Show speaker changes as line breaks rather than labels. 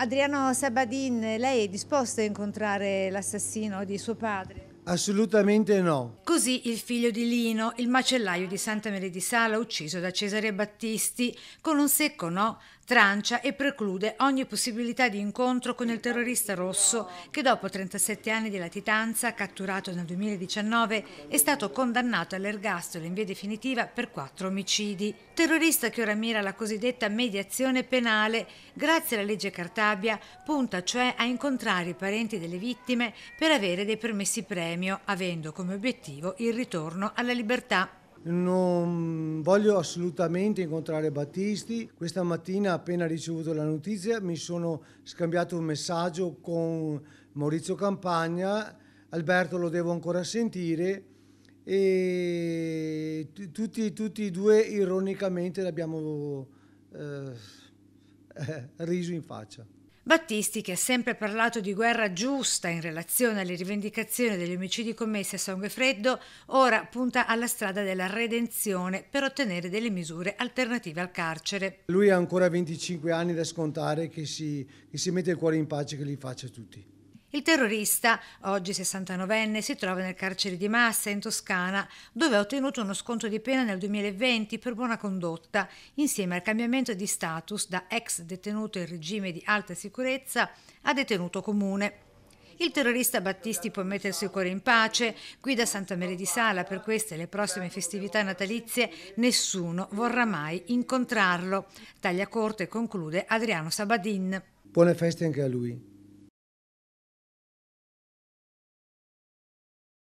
Adriano Sabadin, lei è disposto a incontrare l'assassino di suo padre?
Assolutamente no.
Così il figlio di Lino, il macellaio di Santa Maria di Sala, ucciso da Cesare Battisti, con un secco no, trancia e preclude ogni possibilità di incontro con il terrorista rosso che dopo 37 anni di latitanza, catturato nel 2019, è stato condannato all'ergastolo in via definitiva per quattro omicidi. Terrorista che ora mira la cosiddetta mediazione penale, grazie alla legge Cartabia, punta cioè a incontrare i parenti delle vittime per avere dei permessi premi premio avendo come obiettivo il ritorno alla libertà.
Non voglio assolutamente incontrare Battisti. Questa mattina, appena ricevuto la notizia, mi sono scambiato un messaggio con Maurizio Campagna. Alberto lo devo ancora sentire. E tutti, tutti e due, ironicamente, l'abbiamo eh, riso in faccia.
Battisti, che ha sempre parlato di guerra giusta in relazione alle rivendicazioni degli omicidi commessi a sangue freddo, ora punta alla strada della redenzione per ottenere delle misure alternative al carcere.
Lui ha ancora 25 anni da scontare, che si, che si mette il cuore in pace, che li faccia tutti.
Il terrorista, oggi 69enne, si trova nel carcere di Massa in Toscana, dove ha ottenuto uno sconto di pena nel 2020 per buona condotta, insieme al cambiamento di status da ex detenuto in regime di alta sicurezza a detenuto comune. Il terrorista Battisti può mettersi il cuore in pace, guida Santa Maria di Sala per queste e le prossime festività natalizie, nessuno vorrà mai incontrarlo. Taglia corto e conclude Adriano Sabadin. Buone feste anche a lui.